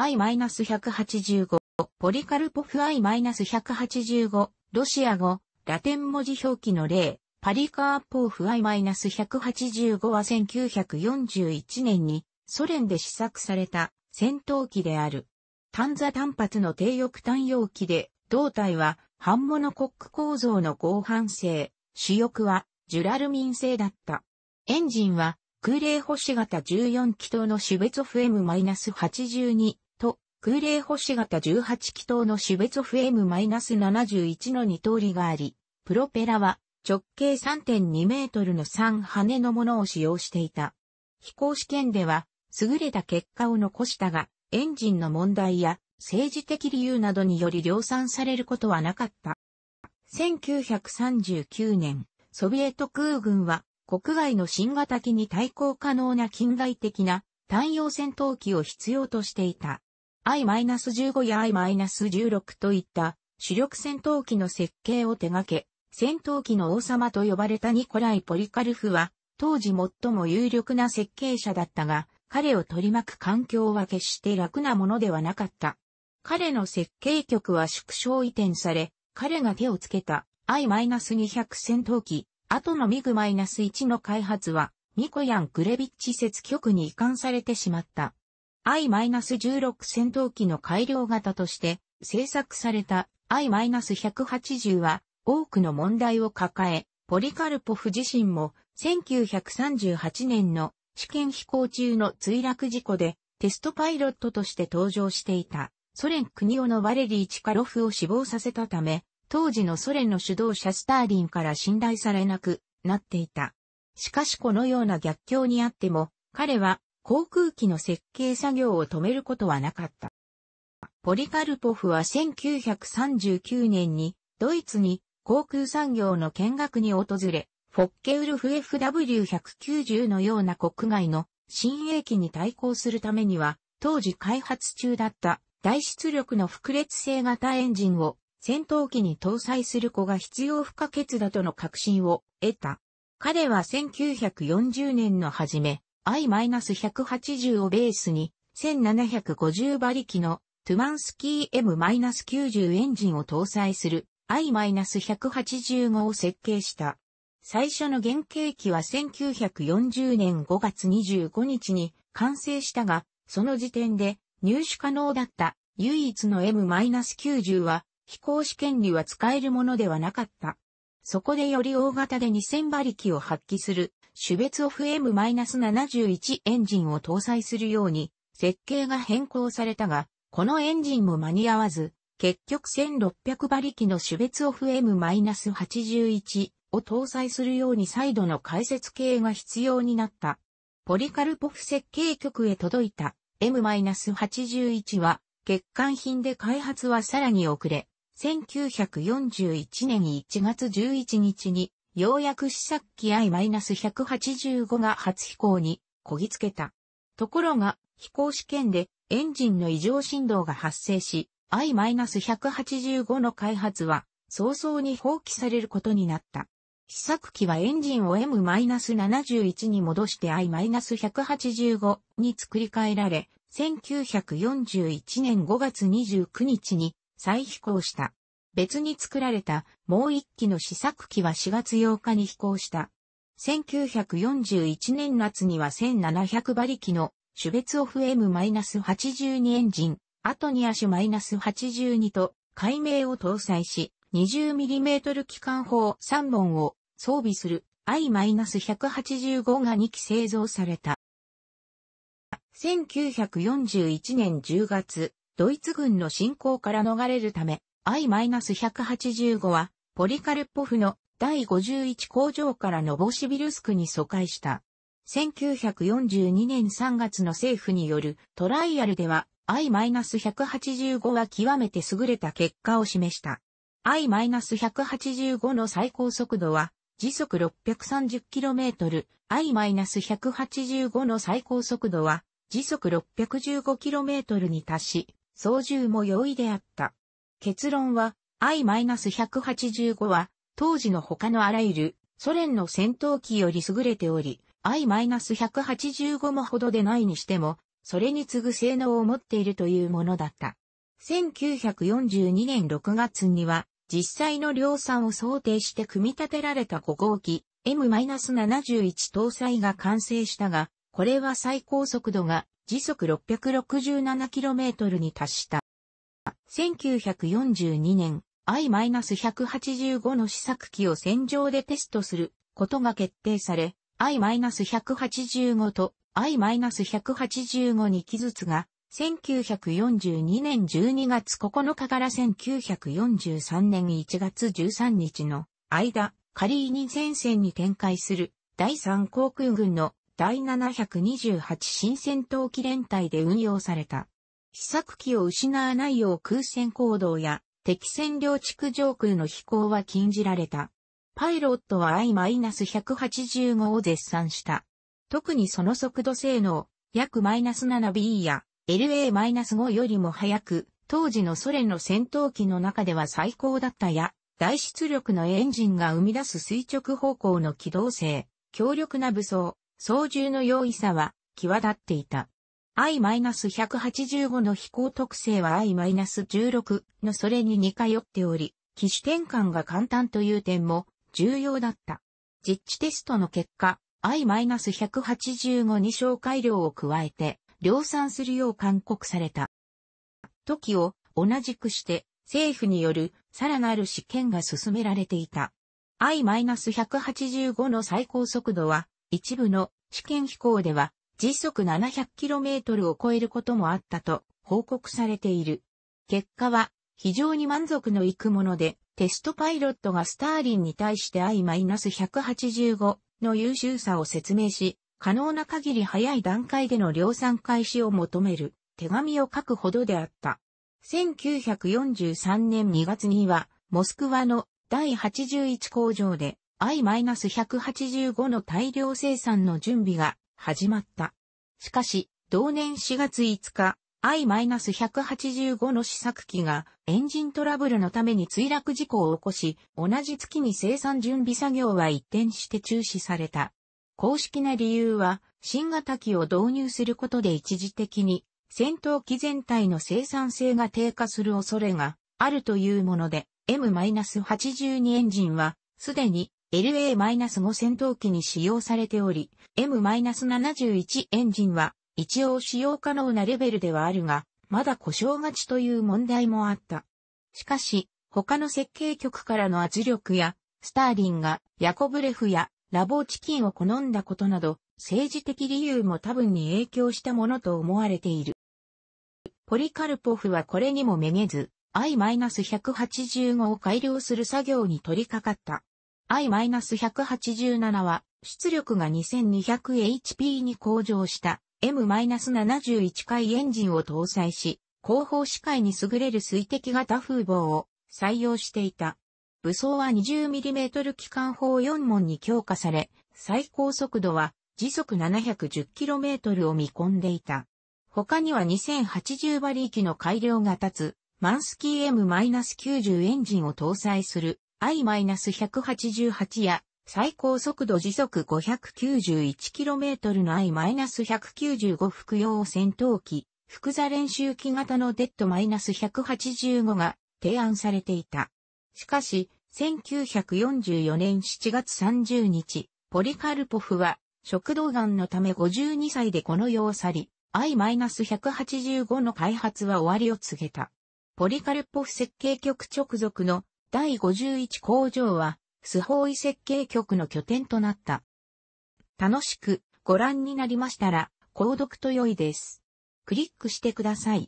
I-185、ポリカルポフ I-185、ロシア語、ラテン文字表記の例、パリカーポーフ I-185 は1941年にソ連で試作された戦闘機である。単座単発の低翼単容機で、胴体は半モノコック構造の合板製、主翼はジュラルミン製だった。エンジンは空冷星型14気筒のシュベツォフ M-82 空冷星型18気筒の種別 FM-71 の2通りがあり、プロペラは直径3.2メートルの3羽のものを使用していた。飛行試験では優れた結果を残したが、エンジンの問題や政治的理由などにより量産されることはなかった。1939年、ソビエト空軍は国外の新型機に対抗可能な近代的な単用戦闘機を必要としていた。I-15 や I-16 といった主力戦闘機の設計を手掛け、戦闘機の王様と呼ばれたニコライ・ポリカルフは、当時最も有力な設計者だったが、彼を取り巻く環境は決して楽なものではなかった。彼の設計局は縮小移転され、彼が手をつけた I-200 戦闘機、後のミグ -1 の開発は、ニコヤン・グレビッチ説局に移管されてしまった。I-16 戦闘機の改良型として製作された I-180 は多くの問題を抱え、ポリカルポフ自身も1938年の試験飛行中の墜落事故でテストパイロットとして登場していたソ連国をのバレリー・チカロフを死亡させたため、当時のソ連の主導者スターリンから信頼されなくなっていた。しかしこのような逆境にあっても、彼は航空機の設計作業を止めることはなかった。ポリカルポフは1939年にドイツに航空産業の見学に訪れ、フォッケウルフ FW190 のような国外の新鋭機に対抗するためには、当時開発中だった大出力の複列性型エンジンを戦闘機に搭載する子が必要不可欠だとの確信を得た。彼は1940年の初め、I-180 をベースに、1750馬力のトゥマンスキー M-90 エンジンを搭載する I-185 を設計した。最初の原型機は1940年5月25日に完成したが、その時点で入手可能だった唯一の M-90 は飛行試験には使えるものではなかった。そこでより大型で2000馬力を発揮する種別 FM-71 エンジンを搭載するように設計が変更されたが、このエンジンも間に合わず、結局1600馬力の種別 FM-81 を搭載するように再度の解説系が必要になった。ポリカルポフ設計局へ届いた M-81 は欠陥品で開発はさらに遅れ、1941年1月11日にようやく試作機 I-185 が初飛行にこぎつけた。ところが、飛行試験でエンジンの異常振動が発生し、I-185 の開発は早々に放棄されることになった。試作機はエンジンを M-71 に戻して I-185 に作り変えられ、1941年5月29日に再飛行した。別に作られたもう一機の試作機は4月8日に飛行した。1941年夏には1700馬力の種別オフ M-82 エンジン、アトニア種 -82 と解明を搭載し、20mm 機関砲3本を装備する I-185 が2機製造された。1941年10月、ドイツ軍の侵攻から逃れるため、I-185 は、ポリカルポフの第51工場からノボシビルスクに疎開した。1942年3月の政府によるトライアルでは I-185 は極めて優れた結果を示した。I-185 の最高速度は時速 630km、I-185 の最高速度は時速 615km に達し、操縦も容易であった。結論は I-185 は当時の他のあらゆるソ連の戦闘機より優れており、I-185 もほどでないにしても、それに次ぐ性能を持っているというものだった。1942年6月には、実際の量産を想定して組み立てられた5号機 M-71 搭載が完成したが、これは最高速度が時速 667km に達した。1942年 I-185 の試作機を戦場でテストすることが決定され、I-185 と I-185 機ずつが、1942年12月9日から1943年1月13日の間、カリーニ戦線に展開する第3航空軍の第728新戦闘機連隊で運用された。試作機を失わないよう空戦行動や敵占領地区上空の飛行は禁じられた。パイロットは I-185 を絶賛した。特にその速度性能、約 -7B や LA-5 よりも速く、当時のソ連の戦闘機の中では最高だったや、大出力のエンジンが生み出す垂直方向の機動性、強力な武装、操縦の容易さは際立っていた。I-185 の飛行特性は I-16 のそれに似通っており、機種転換が簡単という点も重要だった。実地テストの結果、I-185 に小改良を加えて量産するよう勧告された。時を同じくして政府によるさらなる試験が進められていた。I-185 の最高速度は一部の試験飛行では時速 700km を超えることもあったと報告されている。結果は非常に満足のいくもので、テストパイロットがスターリンに対して I-185 の優秀さを説明し、可能な限り早い段階での量産開始を求める手紙を書くほどであった。1943年2月には、モスクワの第81工場で I-185 の大量生産の準備が始まった。しかし、同年4月5日、I-185 の試作機がエンジントラブルのために墜落事故を起こし、同じ月に生産準備作業は一転して中止された。公式な理由は、新型機を導入することで一時的に戦闘機全体の生産性が低下する恐れがあるというもので、M-82 エンジンはすでに LA-5 戦闘機に使用されており、M-71 エンジンは一応使用可能なレベルではあるが、まだ故障がちという問題もあった。しかし、他の設計局からの圧力や、スターリンがヤコブレフやラボーチキンを好んだことなど、政治的理由も多分に影響したものと思われている。ポリカルポフはこれにもめげず、I-185 を改良する作業に取り掛かった。I-187 は出力が 2200HP に向上した M-71 回エンジンを搭載し、後方視界に優れる水滴型風防を採用していた。武装は 20mm 機関砲4門に強化され、最高速度は時速 710km を見込んでいた。他には2080馬力の改良が立つ、マンスキー M-90 エンジンを搭載する I-188 や最高速度時速 591km の I-195 服用戦闘機、複座練習機型のデッド -185 が提案されていた。しかし、1944年7月30日、ポリカルポフは食道癌のため52歳でこの世を去り、I-185 の開発は終わりを告げた。ポリカルポフ設計局直属の第51工場は、スホーイ設計局の拠点となった。楽しくご覧になりましたら、購読と良いです。クリックしてください。